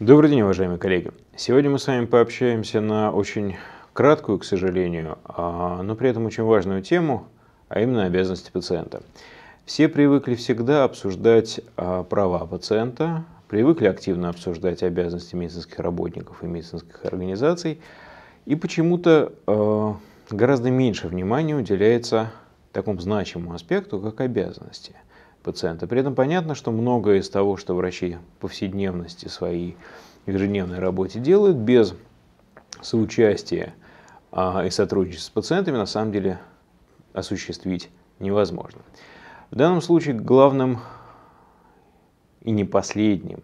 Добрый день, уважаемые коллеги. Сегодня мы с вами пообщаемся на очень краткую, к сожалению, а, но при этом очень важную тему, а именно обязанности пациента. Все привыкли всегда обсуждать а, права пациента, привыкли активно обсуждать обязанности медицинских работников и медицинских организаций, и почему-то а, гораздо меньше внимания уделяется такому значимому аспекту, как обязанности пациента. При этом понятно, что многое из того, что врачи повседневности своей ежедневной работе делают, без соучастия а, и сотрудничества с пациентами на самом деле осуществить невозможно. В данном случае главным и не последним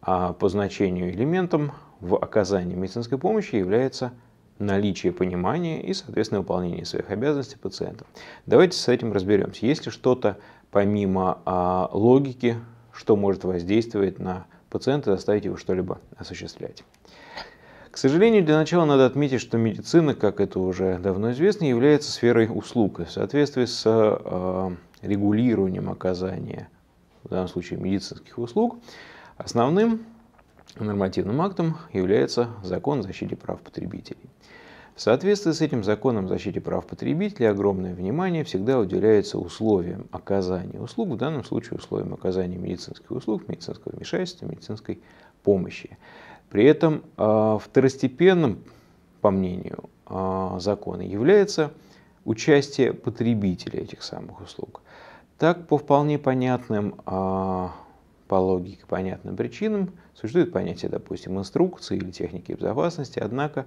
а по значению элементом в оказании медицинской помощи является наличие понимания и, соответственно, выполнение своих обязанностей пациента. Давайте с этим разберемся. Если что-то помимо а, логики, что может воздействовать на пациента и заставить его что-либо осуществлять. К сожалению, для начала надо отметить, что медицина, как это уже давно известно, является сферой услуг. И в соответствии с а, регулированием оказания, в данном случае медицинских услуг, основным нормативным актом является закон о защите прав потребителей. В соответствии с этим законом защиты прав потребителей огромное внимание всегда уделяется условиям оказания услуг, в данном случае условиям оказания медицинских услуг, медицинского вмешательства, медицинской помощи. При этом а, второстепенным, по мнению а, закона, является участие потребителя этих самых услуг. Так, по вполне понятным а, по логике понятным причинам существует понятие, допустим, инструкции или техники безопасности, однако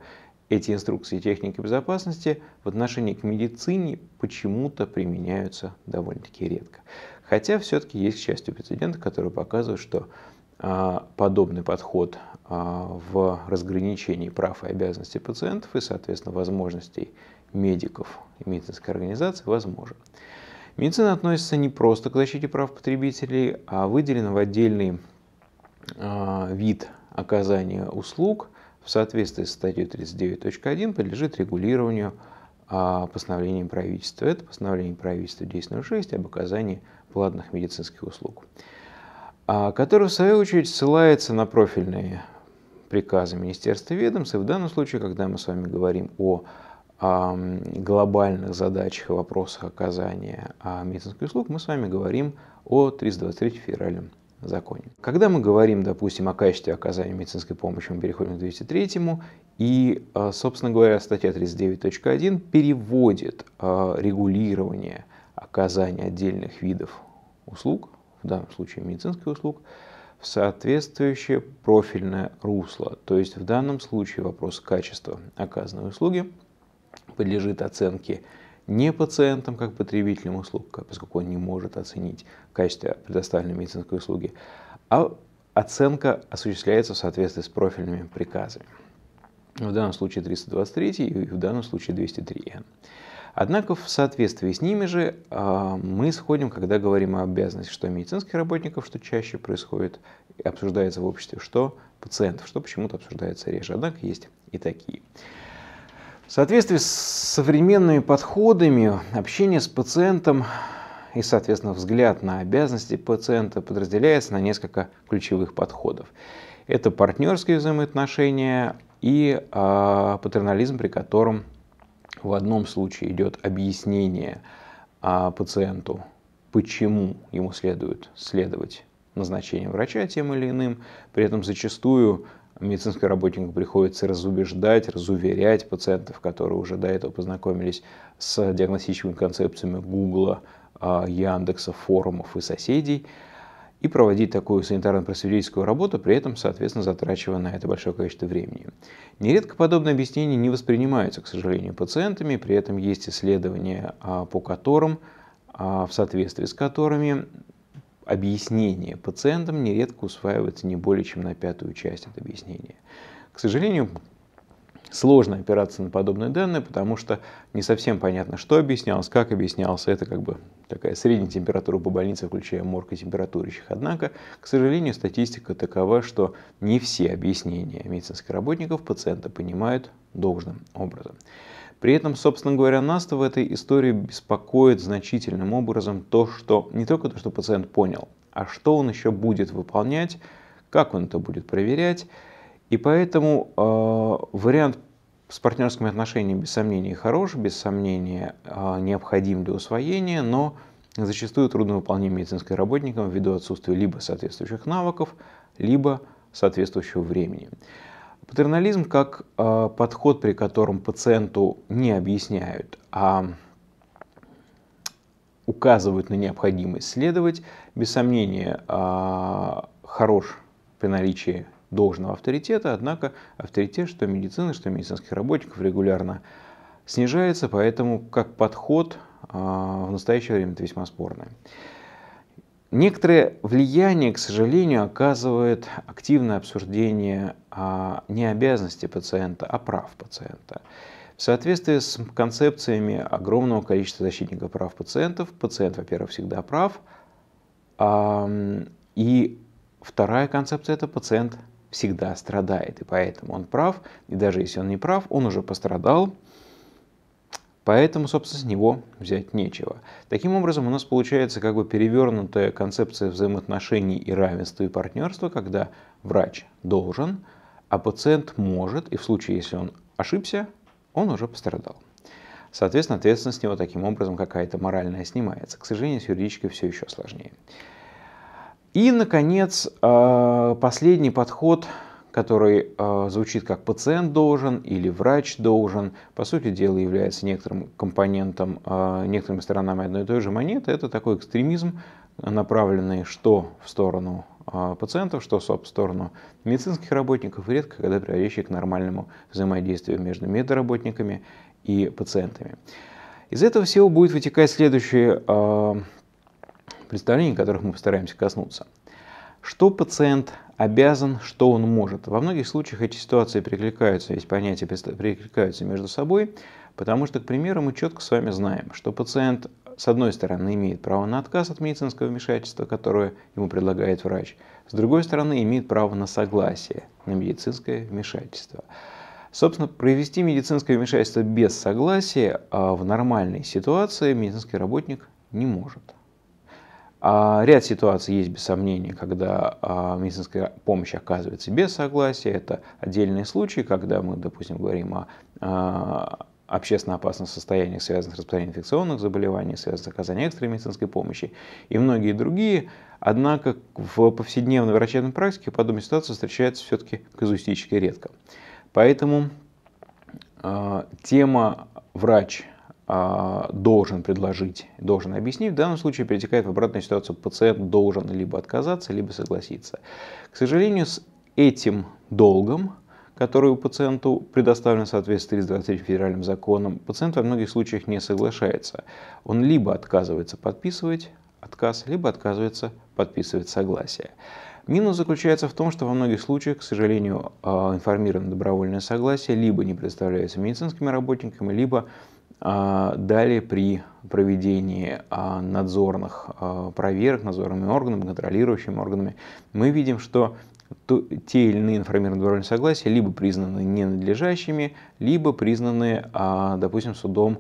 эти инструкции техники безопасности в отношении к медицине почему-то применяются довольно-таки редко. Хотя все-таки есть, к счастью, прецеденты, которые показывают, что а, подобный подход а, в разграничении прав и обязанностей пациентов и, соответственно, возможностей медиков и медицинской организации возможен. Медицина относится не просто к защите прав потребителей, а выделена в отдельный а, вид оказания услуг, в соответствии с статьей 39.1 подлежит регулированию а, постановлением правительства. Это постановление правительства 1006 об оказании платных медицинских услуг, а, которое в свою очередь ссылается на профильные приказы министерства и ведомств. И в данном случае, когда мы с вами говорим о а, глобальных задачах и вопросах оказания медицинских услуг, мы с вами говорим о 323 федеральном законе. Когда мы говорим, допустим, о качестве оказания медицинской помощи, мы переходим к 203 и, а, собственно говоря, статья 39.1 переводит а, регулирование оказания отдельных видов услуг, в данном случае медицинских услуг, в соответствующее профильное русло. То есть в данном случае вопрос качества оказанной услуги подлежит оценке не пациентом, как потребителем услуг, поскольку он не может оценить качество предоставленной медицинской услуги, а оценка осуществляется в соответствии с профильными приказами. В данном случае 323 и в данном случае 203Н. Однако в соответствии с ними же а, мы сходим, когда говорим о обязанности что медицинских работников, что чаще происходит обсуждается в обществе, что пациентов, что почему-то обсуждается реже. Однако есть и такие. В соответствии с современными подходами общение с пациентом и, соответственно, взгляд на обязанности пациента подразделяется на несколько ключевых подходов. Это партнерские взаимоотношения и э, патернализм, при котором в одном случае идет объяснение э, пациенту, почему ему следует следовать назначением врача тем или иным, при этом зачастую медицинскому работнику приходится разубеждать, разуверять пациентов, которые уже до этого познакомились с диагностическими концепциями Гугла, а, Яндекса, форумов и соседей, и проводить такую санитарно-просветительскую работу, при этом, соответственно, затрачивая на это большое количество времени. Нередко подобные объяснения не воспринимаются, к сожалению, пациентами, при этом есть исследования, а, по которым, а, в соответствии с которыми объяснение пациентам нередко усваивается не более чем на пятую часть от объяснения. К сожалению, сложно опираться на подобные данные, потому что не совсем понятно, что объяснялось, как объяснялось. Это как бы такая средняя температура по больнице, включая морг и температурящих. Однако, к сожалению, статистика такова, что не все объяснения медицинских работников пациента понимают должным образом. При этом, собственно говоря, нас в этой истории беспокоит значительным образом то, что не только то, что пациент понял, а что он еще будет выполнять, как он это будет проверять. И поэтому э, вариант с партнерскими отношениями, без сомнения, хорош, без сомнения, э, необходим для усвоения, но зачастую трудно выполним медицинским работникам ввиду отсутствия либо соответствующих навыков, либо соответствующего времени. Патернализм как э, подход, при котором пациенту не объясняют, а указывают на необходимость следовать, без сомнения, э, хорош при наличии должного авторитета, однако авторитет что медицины, что медицинских работников регулярно снижается, поэтому как подход э, в настоящее время это весьма спорный. Некоторое влияние, к сожалению, оказывает активное обсуждение а, не обязанностей пациента, а прав пациента. В соответствии с концепциями огромного количества защитников прав пациентов, пациент, во-первых, всегда прав, и вторая концепция – это пациент всегда страдает, и поэтому он прав, и даже если он не прав, он уже пострадал, Поэтому, собственно, с него взять нечего. Таким образом, у нас получается как бы перевернутая концепция взаимоотношений и равенства и партнерства, когда врач должен, а пациент может, и в случае, если он ошибся, он уже пострадал. Соответственно, ответственность с него таким образом какая-то моральная снимается. К сожалению, с юридической все еще сложнее. И, наконец, а, последний подход который э, звучит как пациент должен или врач должен, по сути дела является некоторым компонентом, э, некоторыми сторонами одной и той же монеты. Это такой экстремизм, направленный что в сторону э, пациентов, что в сторону медицинских работников, и редко когда приводящий к нормальному взаимодействию между медработниками и пациентами. Из этого всего будет вытекать следующие э, представления, которых мы постараемся коснуться. Что пациент обязан, что он может. Во многих случаях эти ситуации перекликаются, есть понятия перекликаются между собой, потому что, к примеру, мы четко с вами знаем, что пациент, с одной стороны, имеет право на отказ от медицинского вмешательства, которое ему предлагает врач, с другой стороны, имеет право на согласие на медицинское вмешательство. Собственно, провести медицинское вмешательство без согласия а в нормальной ситуации медицинский работник не может. А, ряд ситуаций есть без сомнения, когда а, медицинская помощь оказывается без согласия. Это отдельные случаи, когда мы, допустим, говорим о а, общественно опасных состояниях, связанных с распространением инфекционных заболеваний, связанных с оказанием экстренной медицинской помощи и многие другие. Однако в повседневной врачебной практике подобная ситуация встречается все-таки казуистически редко. Поэтому э, тема врач а, должен предложить, должен объяснить, в данном случае перетекает в обратную ситуацию. Пациент должен либо отказаться, либо согласиться. К сожалению, с этим долгом, который у пациенту предоставлен в соответствии с 23 федеральным законом, пациент во многих случаях не соглашается. Он либо отказывается подписывать отказ, либо отказывается подписывать согласие. Минус заключается в том, что во многих случаях, к сожалению, а, информировано добровольное согласие либо не предоставляется медицинскими работниками, либо а, далее при проведении а, надзорных а, проверок надзорными органами, контролирующими органами, мы видим, что те или иные информированные добровольные согласия либо признаны ненадлежащими, либо признаны, допустим, судом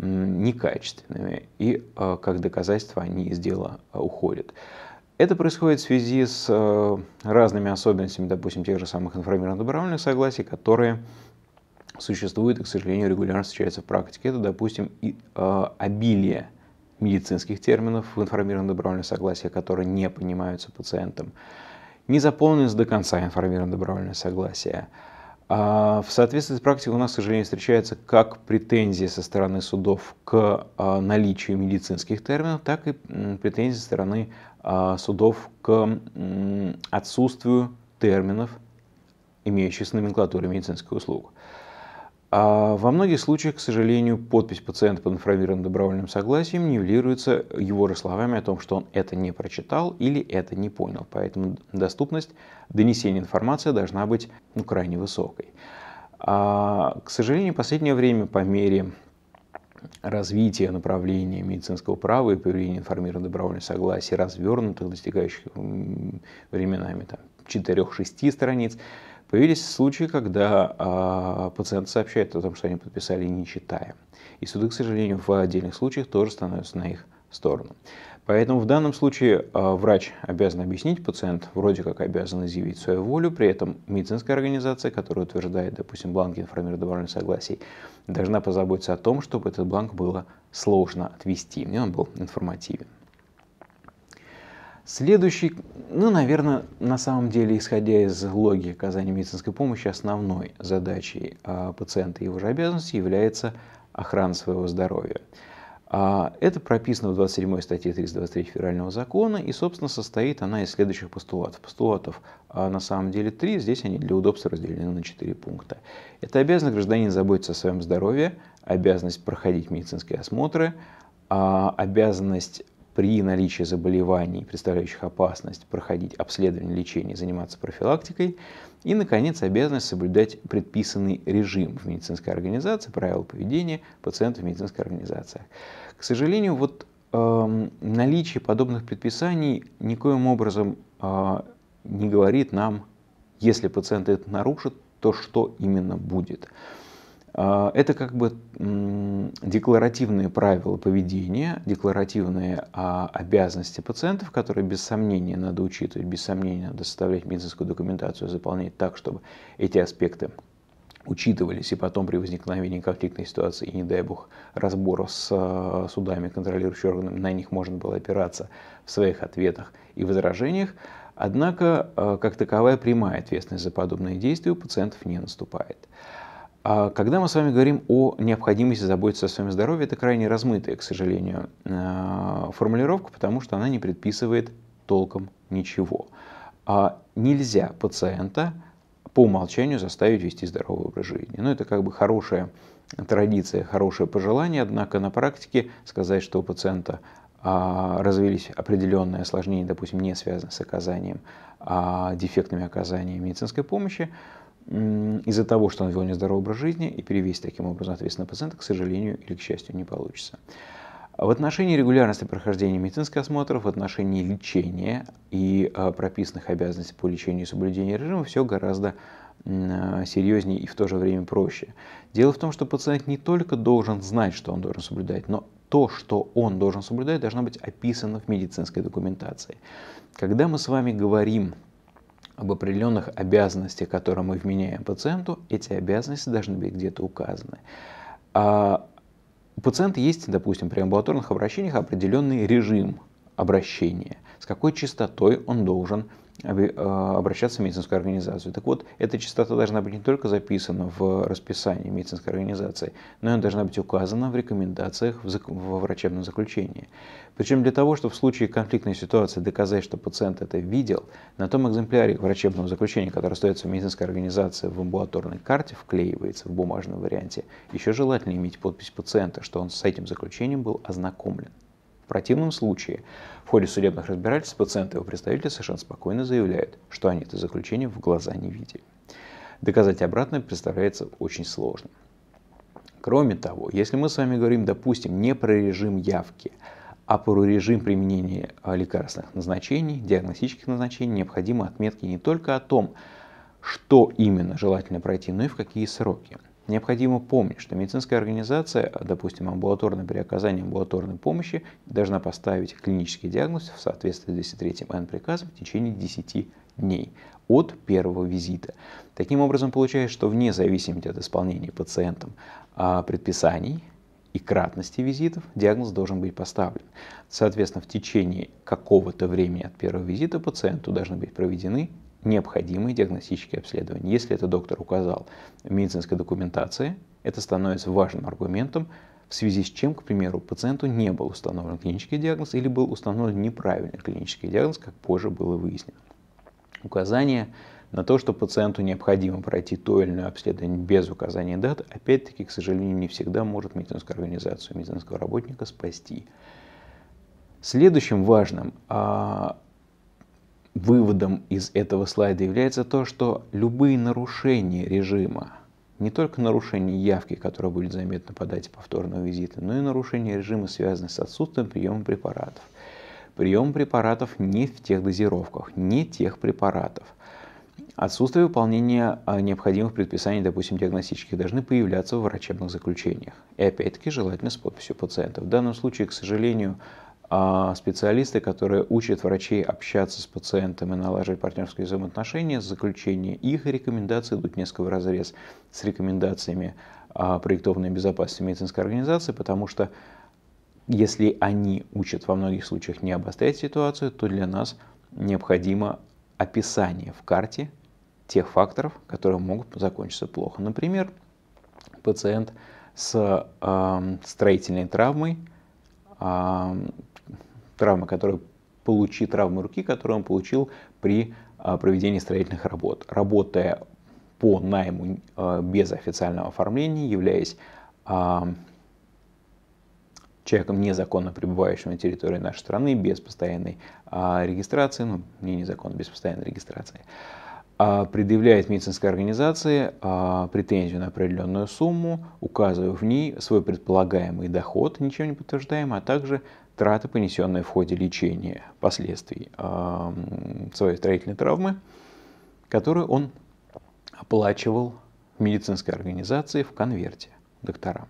некачественными, и как доказательство они из дела уходят. Это происходит в связи с разными особенностями, допустим, тех же самых информированных добровольных согласий, которые существует и, к сожалению, регулярно встречается в практике. Это, допустим, и, э, обилие медицинских терминов в информированном добровольном согласии, которые не понимаются пациентом. Незаполненность до конца информированного добровольного согласия. А в соответствии с практикой у нас, к сожалению, встречается как претензии со стороны судов к а, наличию медицинских терминов, так и претензии со стороны а, судов к отсутствию терминов, имеющихся номенклатуры медицинских услуг. А во многих случаях, к сожалению, подпись пациента под информированным добровольным согласием нивелируется его же словами о том, что он это не прочитал или это не понял. Поэтому доступность донесения информации должна быть ну, крайне высокой. А, к сожалению, в последнее время по мере развития направления медицинского права и появления информированного добровольного согласия, развернутых, достигающих временами 4-6 страниц, Появились случаи, когда а, пациент сообщает о том, что они подписали не читая. И суды, к сожалению, в отдельных случаях тоже становятся на их сторону. Поэтому в данном случае а, врач обязан объяснить, пациент вроде как обязан изъявить свою волю, при этом медицинская организация, которая утверждает, допустим, бланк информированных добровольных согласий, должна позаботиться о том, чтобы этот бланк было сложно отвести, мне он был информативен. Следующий, ну, наверное, на самом деле, исходя из логики оказания медицинской помощи, основной задачей а, пациента и его же обязанностью является охрана своего здоровья. А, это прописано в 27 статье 323 федерального закона, и, собственно, состоит она из следующих постулатов. Постулатов а, на самом деле три, здесь они для удобства разделены на четыре пункта. Это обязанность гражданин заботиться о своем здоровье, обязанность проходить медицинские осмотры, обязанность при наличии заболеваний, представляющих опасность, проходить обследование, лечение, заниматься профилактикой. И, наконец, обязанность соблюдать предписанный режим в медицинской организации, правила поведения пациентов в медицинской организации. К сожалению, вот э, наличие подобных предписаний никоим образом э, не говорит нам, если пациент это нарушит, то что именно будет. А, это как бы декларативные правила поведения, декларативные а, обязанности пациентов, которые без сомнения надо учитывать, без сомнения надо составлять медицинскую документацию, заполнять так, чтобы эти аспекты учитывались и потом при возникновении конфликтной ситуации и, не дай бог, разбора с а, судами, контролирующими органами, на них можно было опираться в своих ответах и возражениях. Однако, как таковая прямая ответственность за подобные действия у пациентов не наступает. А когда мы с вами говорим о необходимости заботиться о своем здоровье, это крайне размытая, к сожалению, э, формулировка, потому что она не предписывает толком ничего. А нельзя пациента по умолчанию заставить вести здоровый образ жизни. Ну, это как бы хорошая традиция, хорошее пожелание, однако на практике сказать, что у пациента а, развились определенные осложнения, допустим, не связанные с оказанием, а дефектными оказаниями медицинской помощи, из-за того, что он вел нездоровый образ жизни, и перевесить таким образом ответственность пациента, к сожалению или к счастью, не получится. В отношении регулярности прохождения медицинских осмотров, в отношении лечения и а, прописанных обязанностей по лечению и соблюдению режима все гораздо а, серьезнее и в то же время проще. Дело в том, что пациент не только должен знать, что он должен соблюдать, но то, что он должен соблюдать, должно быть описано в медицинской документации. Когда мы с вами говорим об определенных обязанностях, которые мы вменяем пациенту, эти обязанности должны быть где-то указаны. А у пациента есть, допустим, при амбулаторных обращениях определенный режим обращения, с какой частотой он должен Э, обращаться в медицинскую организацию. Так вот, эта частота должна быть не только записана в расписании медицинской организации, но и она должна быть указана в рекомендациях во врачебном заключении. Причем для того, чтобы в случае конфликтной ситуации доказать, что пациент это видел, на том экземпляре врачебного заключения, который остается в медицинской организации в амбулаторной карте, вклеивается в бумажном варианте, еще желательно иметь подпись пациента, что он с этим заключением был ознакомлен. В противном случае в ходе судебных разбирательств пациент и его представитель совершенно спокойно заявляют, что они это заключение в глаза не видели. Доказать обратное представляется очень сложно. Кроме того, если мы с вами говорим, допустим, не про режим явки, а про режим применения а, лекарственных назначений, диагностических назначений, необходимы отметки не только о том, что именно желательно пройти, но и в какие сроки. Необходимо помнить, что медицинская организация, а, допустим, амбулаторно при оказании амбулаторной помощи, должна поставить клинический диагноз в соответствии с 203 Н приказом в течение 10 дней от первого визита. Таким образом, получается, что вне зависимости от исполнения пациентом а, предписаний и кратности визитов диагноз должен быть поставлен. Соответственно, в течение какого-то времени от первого визита пациенту должны быть проведены необходимые диагностические обследования. Если это доктор указал в медицинской документации, это становится важным аргументом, в связи с чем, к примеру, пациенту не был установлен клинический диагноз или был установлен неправильный клинический диагноз, как позже было выяснено. Указание на то, что пациенту необходимо пройти то или иное обследование без указания дат, опять-таки, к сожалению, не всегда может медицинскую организацию медицинского работника спасти. Следующим важным а, выводом из этого слайда является то, что любые нарушения режима, не только нарушение явки, которое будет заметно по дате повторного визита, но и нарушение режима, связанное с отсутствием приема препаратов. Прием препаратов не в тех дозировках, не тех препаратов. Отсутствие выполнения а, необходимых предписаний, допустим, диагностических, должны появляться в врачебных заключениях. И опять-таки желательно с подписью пациента. В данном случае, к сожалению, а специалисты, которые учат врачей общаться с пациентом и налаживать партнерские взаимоотношения, заключение их рекомендаций идут несколько в разрез с рекомендациями а, проектованной безопасности медицинской организации, потому что если они учат во многих случаях не обострять ситуацию, то для нас необходимо описание в карте тех факторов, которые могут закончиться плохо. Например, пациент с э, строительной травмой, травма, которую получил травму руки, которую он получил при а, проведении строительных работ. Работая по найму а, без официального оформления, являясь а, человеком, незаконно пребывающим на территории нашей страны, без постоянной регистрации, ну, не незаконно, без постоянной регистрации, предъявляет медицинской организации претензию на определенную сумму, указывая в ней свой предполагаемый доход, ничем не подтверждаемый, а также траты, понесенные в ходе лечения последствий а, своей строительной травмы, которую он оплачивал в медицинской организации в конверте докторам.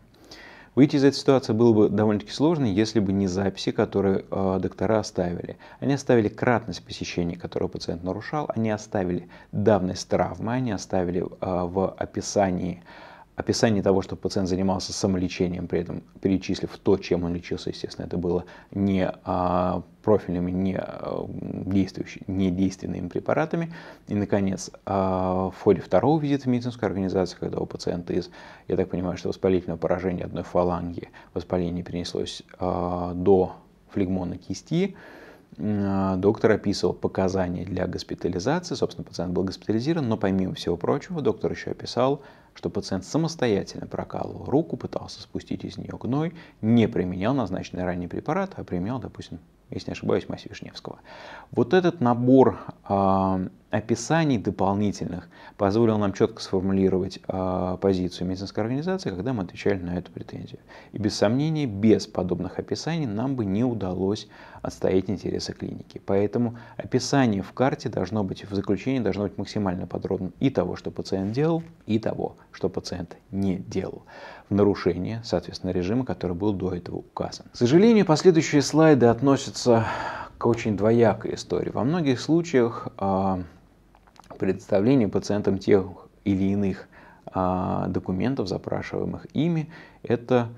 Выйти из этой ситуации было бы довольно-таки сложно, если бы не записи, которые э, доктора оставили. Они оставили кратность посещений, которую пациент нарушал, они оставили давность травмы, они оставили э, в описании э, описание того, что пациент занимался самолечением, при этом перечислив то, чем он лечился, естественно, это было не а, профильными, не, а, действующими, не действенными препаратами. И, наконец, а, в ходе второго визита в медицинскую организацию, когда у пациента из, я так понимаю, что воспалительного поражения одной фаланги воспаление перенеслось а, до флегмона кисти, а, доктор описывал показания для госпитализации, собственно, пациент был госпитализирован, но помимо всего прочего, доктор еще описал что пациент самостоятельно прокалывал руку, пытался спустить из нее гной, не применял назначенный ранее препарат, а применял, допустим, если не ошибаюсь, мазь Вишневского. Вот этот набор э, описаний дополнительных позволил нам четко сформулировать э, позицию медицинской организации, когда мы отвечали на эту претензию. И без сомнения, без подобных описаний нам бы не удалось отстоять интересы клиники. Поэтому описание в карте должно быть, в заключении должно быть максимально подробным и того, что пациент делал, и того, что пациент не делал, в нарушение, соответственно, режима, который был до этого указан. К сожалению, последующие слайды относятся к очень двоякой истории. Во многих случаях а, предоставление пациентам тех или иных а, документов, запрашиваемых ими, это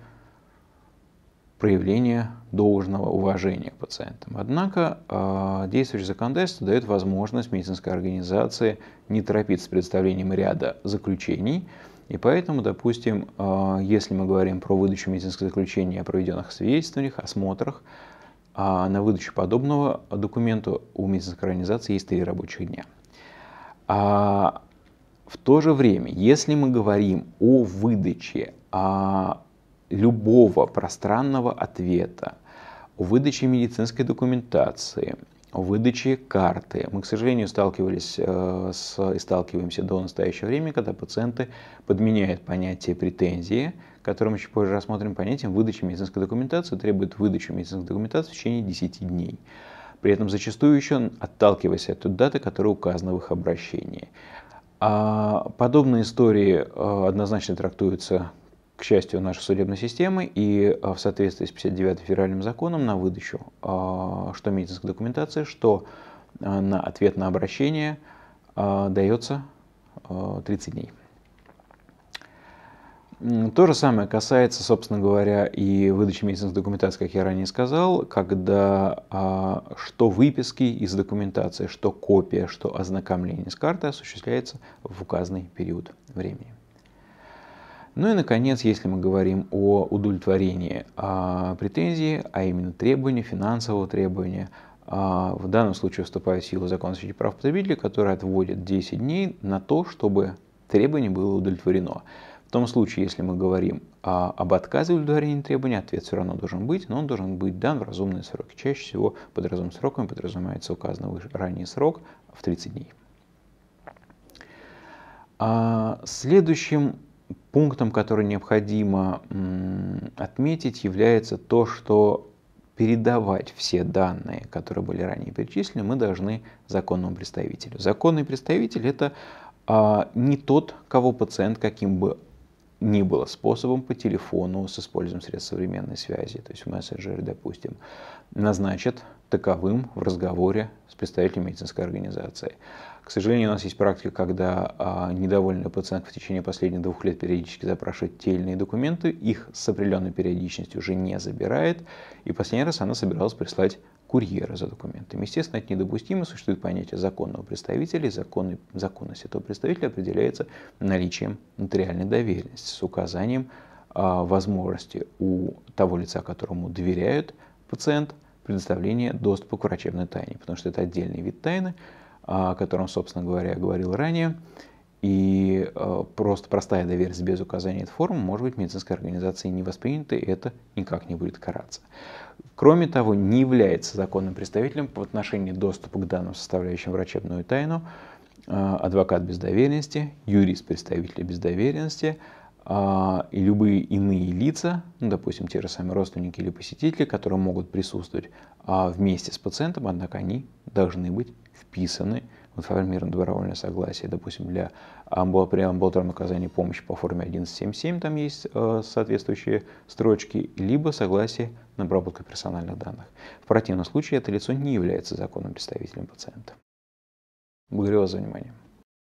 проявление должного уважения к пациентам. Однако э, а, действующее законодательство дает возможность медицинской организации не торопиться с предоставлением ряда заключений, и поэтому, допустим, а, если мы говорим про выдачу медицинского заключения о проведенных свидетельствованиях, осмотрах, а, на выдачу подобного документа у медицинской организации есть три рабочих дня. в то же время, если мы говорим о выдаче любого пространного ответа, о выдаче медицинской документации, о выдаче карты. Мы, к сожалению, сталкивались э, с, и сталкиваемся до настоящего времени, когда пациенты подменяют понятие претензии, которым еще позже рассмотрим понятием выдачи медицинской документации, требует выдачи медицинской документации в течение 10 дней. При этом зачастую еще отталкиваясь от той даты, которая указана в их обращении. А подобные истории э, однозначно трактуются к счастью, нашей судебной системы и а, в соответствии с 59 федеральным законом на выдачу а, что медицинской документации, что а, на ответ на обращение дается 30 дней. То же самое касается, собственно говоря, и выдачи медицинской документации, как я ранее сказал, когда а, что выписки из документации, что копия, что ознакомление с картой осуществляется в указанный период времени. Ну и, наконец, если мы говорим о удовлетворении а, претензии, а именно требования, финансового требования, а, в данном случае вступает в силу закон о защите прав потребителя, который отводит 10 дней на то, чтобы требование было удовлетворено. В том случае, если мы говорим а, об отказе удовлетворения требования, ответ все равно должен быть, но он должен быть дан в разумные сроки. Чаще всего под разумным сроком подразумевается указанный выше ранний срок в 30 дней. А, следующим пунктом, который необходимо отметить, является то, что передавать все данные, которые были ранее перечислены, мы должны законному представителю. Законный представитель – это а, не тот, кого пациент каким бы ни было способом по телефону с использованием средств современной связи, то есть в допустим, назначит таковым в разговоре с представителем медицинской организации. К сожалению, у нас есть практика, когда а, недовольный пациент в течение последних двух лет периодически запрашивает те или иные документы, их с определенной периодичностью уже не забирает, и последний раз она собиралась прислать курьера за документами. Естественно, это недопустимо, существует понятие законного представителя, и законный, законность этого представителя определяется наличием нотариальной доверенности с указанием а, возможности у того лица, которому доверяют пациент, предоставления доступа к врачебной тайне, потому что это отдельный вид тайны, о котором, собственно говоря, я говорил ранее. И э, просто простая доверенность без указания этой формы может быть медицинской организации не воспринята, и это никак не будет караться. Кроме того, не является законным представителем в отношении доступа к данным, составляющим врачебную тайну, э, адвокат без доверенности, юрист представителя без доверенности, э, и любые иные лица, ну, допустим, те же самые родственники или посетители, которые могут присутствовать а, вместе с пациентом, однако они должны быть вписаны в информированное добровольное согласие, допустим, для амбу... при амбулаторном оказании помощи по форме 1177, там есть э, соответствующие строчки, либо согласие на обработку персональных данных. В противном случае это лицо не является законным представителем пациента. Благодарю вас за внимание.